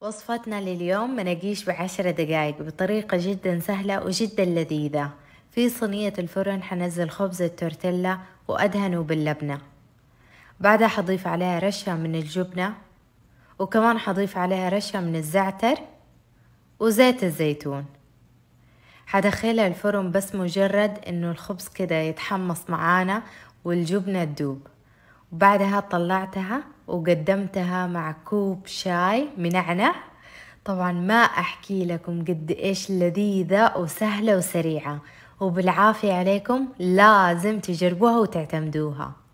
وصفتنا لليوم مناقيش بعشرة دقايق بطريقة جدا سهلة وجدا لذيذة في صينية الفرن حنزل خبز التورتيلا وأدهنه باللبنة بعدها حضيف عليها رشة من الجبنة وكمان حضيف عليها رشة من الزعتر وزيت الزيتون حدخلها الفرن بس مجرد انه الخبز كده يتحمص معانا والجبنة تدوب وبعدها طلعتها وقدمتها مع كوب شاي منعنع طبعا ما أحكي لكم قد إيش لذيذة وسهلة وسريعة وبالعافية عليكم لازم تجربوها وتعتمدوها